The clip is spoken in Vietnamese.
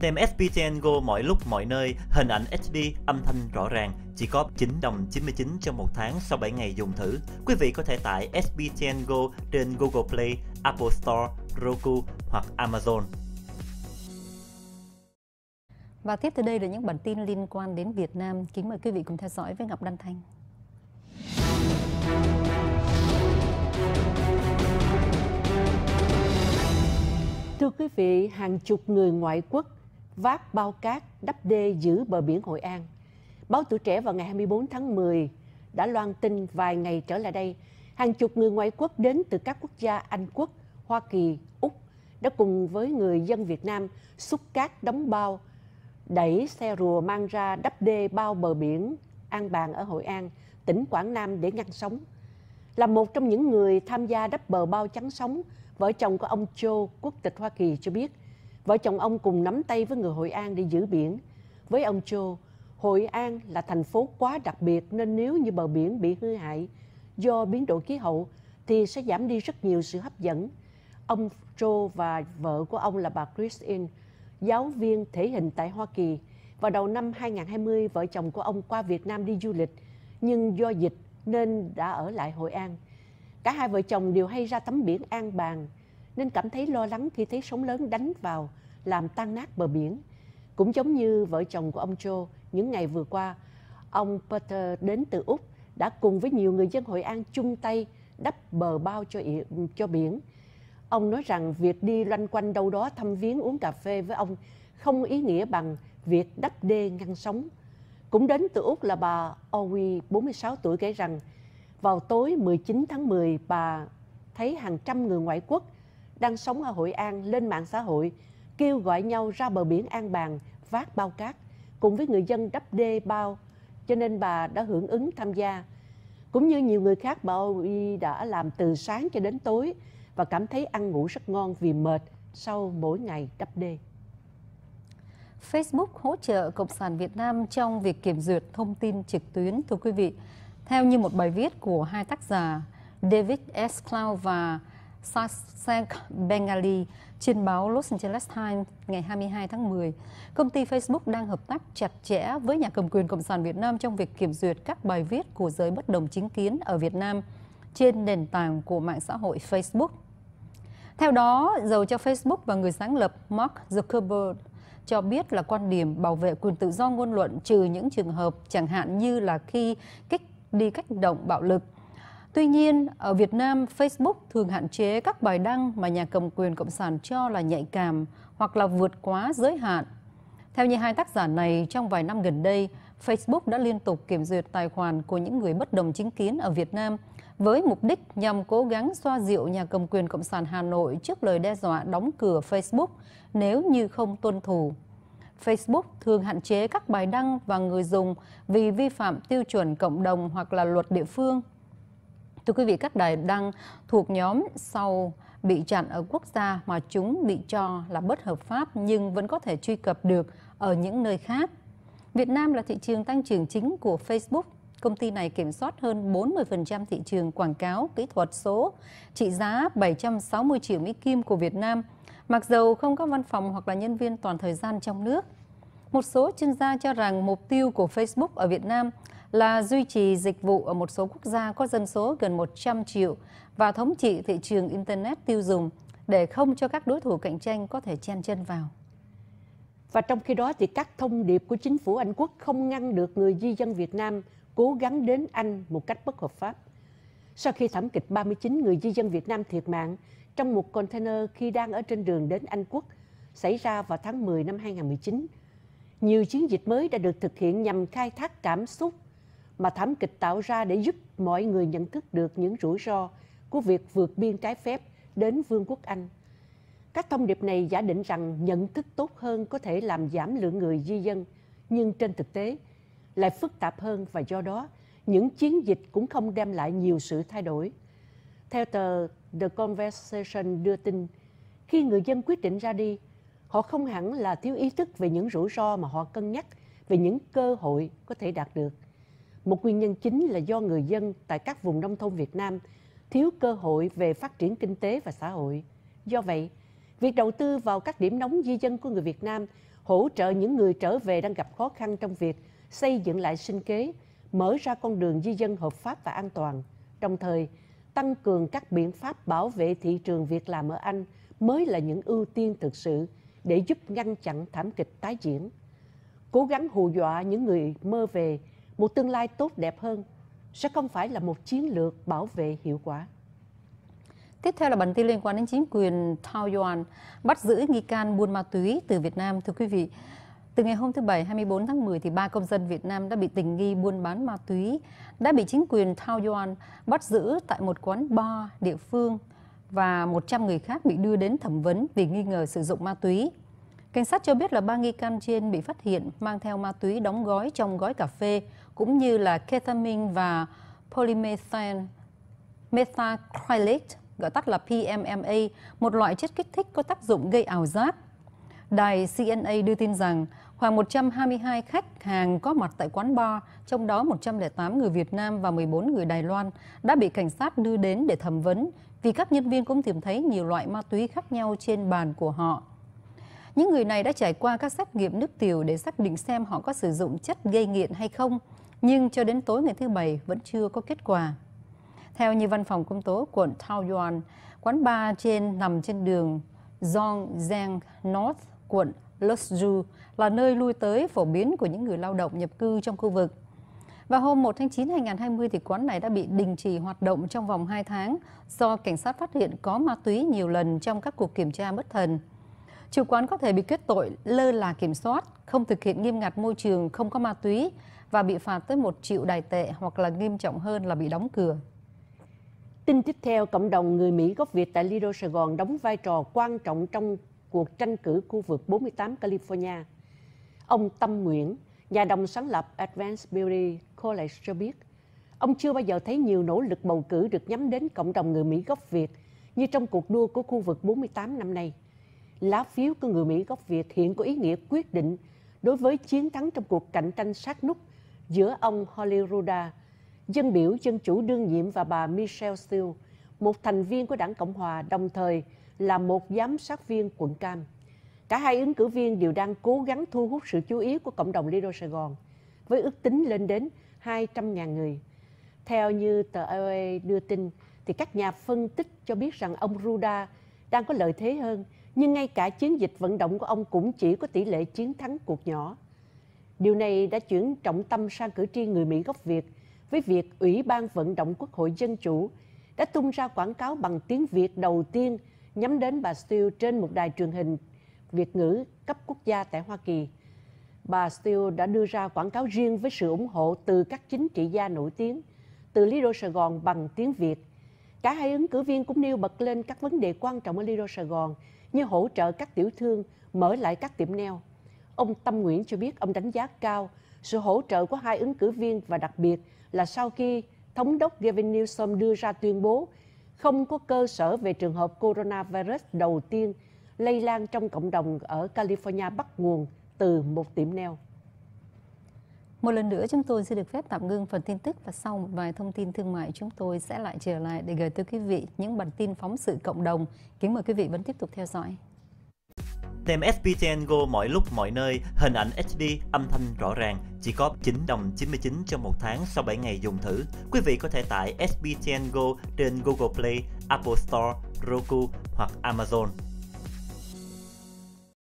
Tem SPTN Go mọi lúc mọi nơi, hình ảnh HD, âm thanh rõ ràng, chỉ có 9 đồng 99 cho một tháng sau 7 ngày dùng thử. Quý vị có thể tải SPTN Go trên Google Play, Apple Store, Roku hoặc Amazon. Và tiếp tới đây là những bản tin liên quan đến Việt Nam. Kính mời quý vị cùng theo dõi với Ngọc Đăng Thanh. Thưa quý vị, hàng chục người ngoại quốc vác bao cát đắp đê giữ bờ biển Hội An. Báo Tuổi Trẻ vào ngày 24 tháng 10 đã loan tin vài ngày trở lại đây, hàng chục người ngoại quốc đến từ các quốc gia Anh Quốc, Hoa Kỳ, Úc đã cùng với người dân Việt Nam xúc cát đóng bao, đẩy xe rùa mang ra đắp đê bao bờ biển An Bàng ở Hội An, tỉnh Quảng Nam để ngăn sóng. Là một trong những người tham gia đắp bờ bao chắn sóng, vợ chồng của ông Joe, quốc tịch Hoa Kỳ cho biết – Vợ chồng ông cùng nắm tay với người Hội An để giữ biển. Với ông Joe, Hội An là thành phố quá đặc biệt nên nếu như bờ biển bị hư hại do biến đổi khí hậu thì sẽ giảm đi rất nhiều sự hấp dẫn. Ông Joe và vợ của ông là bà Christine, giáo viên thể hình tại Hoa Kỳ. Vào đầu năm 2020, vợ chồng của ông qua Việt Nam đi du lịch, nhưng do dịch nên đã ở lại Hội An. Cả hai vợ chồng đều hay ra tắm biển an bàng, nên cảm thấy lo lắng khi thấy sóng lớn đánh vào, làm tan nát bờ biển. Cũng giống như vợ chồng của ông Joe những ngày vừa qua, ông Peter đến từ Úc đã cùng với nhiều người dân Hội An chung tay đắp bờ bao cho, cho biển. Ông nói rằng việc đi loanh quanh đâu đó thăm viếng uống cà phê với ông không ý nghĩa bằng việc đắp đê ngăn sóng. Cũng đến từ Úc là bà Owi, 46 tuổi, kể rằng vào tối 19 tháng 10, bà thấy hàng trăm người ngoại quốc đang sống ở Hội An lên mạng xã hội kêu gọi nhau ra bờ biển an bàng vác bao cát cùng với người dân đắp đê bao cho nên bà đã hưởng ứng tham gia. Cũng như nhiều người khác, bà Owi đã làm từ sáng cho đến tối và cảm thấy ăn ngủ rất ngon vì mệt sau mỗi ngày đắp đê. Facebook hỗ trợ Cộng sản Việt Nam trong việc kiểm duyệt thông tin trực tuyến, thưa quý vị. Theo như một bài viết của hai tác giả David S. Cloud và Sasek Bengali trên báo Los Angeles Times ngày 22 tháng 10, công ty Facebook đang hợp tác chặt chẽ với nhà cầm quyền Cộng sản Việt Nam trong việc kiểm duyệt các bài viết của giới bất đồng chính kiến ở Việt Nam trên nền tảng của mạng xã hội Facebook. Theo đó, dầu cho Facebook và người sáng lập Mark Zuckerberg cho biết là quan điểm bảo vệ quyền tự do ngôn luận trừ những trường hợp chẳng hạn như là khi kích đi cách động bạo lực Tuy nhiên, ở Việt Nam, Facebook thường hạn chế các bài đăng mà nhà cầm quyền Cộng sản cho là nhạy cảm hoặc là vượt quá giới hạn. Theo như hai tác giả này, trong vài năm gần đây, Facebook đã liên tục kiểm duyệt tài khoản của những người bất đồng chính kiến ở Việt Nam với mục đích nhằm cố gắng xoa dịu nhà cầm quyền Cộng sản Hà Nội trước lời đe dọa đóng cửa Facebook nếu như không tuân thủ. Facebook thường hạn chế các bài đăng và người dùng vì vi phạm tiêu chuẩn cộng đồng hoặc là luật địa phương – Thưa quý vị, các đài đăng thuộc nhóm sau bị chặn ở quốc gia mà chúng bị cho là bất hợp pháp nhưng vẫn có thể truy cập được ở những nơi khác. Việt Nam là thị trường tăng trưởng chính của Facebook. Công ty này kiểm soát hơn 40% thị trường quảng cáo kỹ thuật số, trị giá 760 triệu Mỹ Kim của Việt Nam, mặc dù không có văn phòng hoặc là nhân viên toàn thời gian trong nước. Một số chuyên gia cho rằng mục tiêu của Facebook ở Việt Nam là duy trì dịch vụ ở một số quốc gia có dân số gần 100 triệu và thống trị thị trường Internet tiêu dùng để không cho các đối thủ cạnh tranh có thể chen chân vào. Và trong khi đó thì các thông điệp của chính phủ Anh quốc không ngăn được người di dân Việt Nam cố gắng đến Anh một cách bất hợp pháp. Sau khi thảm kịch 39 người di dân Việt Nam thiệt mạng trong một container khi đang ở trên đường đến Anh quốc xảy ra vào tháng 10 năm 2019, nhiều chiến dịch mới đã được thực hiện nhằm khai thác cảm xúc mà thảm kịch tạo ra để giúp mọi người nhận thức được những rủi ro của việc vượt biên trái phép đến Vương quốc Anh. Các thông điệp này giả định rằng nhận thức tốt hơn có thể làm giảm lượng người di dân, nhưng trên thực tế lại phức tạp hơn và do đó những chiến dịch cũng không đem lại nhiều sự thay đổi. Theo tờ The Conversation đưa tin, khi người dân quyết định ra đi, họ không hẳn là thiếu ý thức về những rủi ro mà họ cân nhắc về những cơ hội có thể đạt được một nguyên nhân chính là do người dân tại các vùng nông thôn Việt Nam thiếu cơ hội về phát triển kinh tế và xã hội. Do vậy, việc đầu tư vào các điểm nóng di dân của người Việt Nam hỗ trợ những người trở về đang gặp khó khăn trong việc xây dựng lại sinh kế, mở ra con đường di dân hợp pháp và an toàn, đồng thời tăng cường các biện pháp bảo vệ thị trường việc làm ở Anh mới là những ưu tiên thực sự để giúp ngăn chặn thảm kịch tái diễn. Cố gắng hù dọa những người mơ về một tương lai tốt đẹp hơn sẽ không phải là một chiến lược bảo vệ hiệu quả. Tiếp theo là bản tin liên quan đến chính quyền Thao Yuan bắt giữ nghi can buôn ma túy từ Việt Nam. Thưa quý vị, từ ngày hôm thứ Bảy 24 tháng 10, thì ba công dân Việt Nam đã bị tình nghi buôn bán ma túy, đã bị chính quyền Thao Yuan bắt giữ tại một quán bar địa phương và 100 người khác bị đưa đến thẩm vấn vì nghi ngờ sử dụng ma túy. Cảnh sát cho biết là ba nghi can trên bị phát hiện mang theo ma túy đóng gói trong gói cà phê cũng như là ketamine và polymethyl methacrylate gọi tắt là PMMA, một loại chất kích thích có tác dụng gây ảo giác. Đài CNA đưa tin rằng khoảng 122 khách hàng có mặt tại quán bar, trong đó 108 người Việt Nam và 14 người Đài Loan đã bị cảnh sát đưa đến để thẩm vấn vì các nhân viên cũng tìm thấy nhiều loại ma túy khác nhau trên bàn của họ. Những người này đã trải qua các xét nghiệm nước tiểu để xác định xem họ có sử dụng chất gây nghiện hay không nhưng cho đến tối ngày thứ Bảy vẫn chưa có kết quả. Theo như văn phòng công tố quận Taoyuan, quán bar trên nằm trên đường Zhongzheng North, quận Luzhu là nơi lui tới phổ biến của những người lao động nhập cư trong khu vực. Và hôm 1 tháng 9 2020 thì quán này đã bị đình chỉ hoạt động trong vòng 2 tháng do cảnh sát phát hiện có ma túy nhiều lần trong các cuộc kiểm tra bất thần. Chủ quán có thể bị kết tội lơ là kiểm soát, không thực hiện nghiêm ngặt môi trường không có ma túy và bị phạt tới 1 triệu đài tệ hoặc là nghiêm trọng hơn là bị đóng cửa. Tin tiếp theo, cộng đồng người Mỹ gốc Việt tại Lido Sài Gòn đóng vai trò quan trọng trong cuộc tranh cử khu vực 48 California. Ông Tâm Nguyễn, nhà đồng sáng lập Advanced Beauty College cho biết, ông chưa bao giờ thấy nhiều nỗ lực bầu cử được nhắm đến cộng đồng người Mỹ gốc Việt như trong cuộc đua của khu vực 48 năm nay lá phiếu của người Mỹ gốc Việt hiện có ý nghĩa quyết định đối với chiến thắng trong cuộc cạnh tranh sát nút giữa ông Holly Ruda, dân biểu dân chủ đương nhiệm và bà Michelle Steele, một thành viên của đảng Cộng Hòa đồng thời là một giám sát viên quận Cam. Cả hai ứng cử viên đều đang cố gắng thu hút sự chú ý của cộng đồng Lido Sài Gòn, với ước tính lên đến 200.000 người. Theo như tờ AOA e đưa tin, thì các nhà phân tích cho biết rằng ông Ruda đang có lợi thế hơn nhưng ngay cả chiến dịch vận động của ông cũng chỉ có tỷ lệ chiến thắng cuộc nhỏ. Điều này đã chuyển trọng tâm sang cử tri người Mỹ gốc Việt với việc Ủy ban Vận động Quốc hội Dân Chủ đã tung ra quảng cáo bằng tiếng Việt đầu tiên nhắm đến bà Steele trên một đài truyền hình Việt ngữ cấp quốc gia tại Hoa Kỳ. Bà Steele đã đưa ra quảng cáo riêng với sự ủng hộ từ các chính trị gia nổi tiếng, từ Lý Đô Sài Gòn bằng tiếng Việt – Cả hai ứng cử viên cũng nêu bật lên các vấn đề quan trọng ở Lido Sài Gòn như hỗ trợ các tiểu thương, mở lại các tiệm neo. Ông Tâm Nguyễn cho biết ông đánh giá cao sự hỗ trợ của hai ứng cử viên và đặc biệt là sau khi Thống đốc Gavin Newsom đưa ra tuyên bố không có cơ sở về trường hợp coronavirus đầu tiên lây lan trong cộng đồng ở California bắt nguồn từ một tiệm neo. Một lần nữa chúng tôi sẽ được phép tạm ngưng phần tin tức và sau một vài thông tin thương mại chúng tôi sẽ lại trở lại để gửi tới quý vị những bản tin phóng sự cộng đồng. Kính mời quý vị vẫn tiếp tục theo dõi. Tem SPTN Go mọi lúc mọi nơi, hình ảnh HD, âm thanh rõ ràng, chỉ có 9 đồng 99 cho một tháng sau 7 ngày dùng thử. Quý vị có thể tải SPTN Go trên Google Play, Apple Store, Roku hoặc Amazon.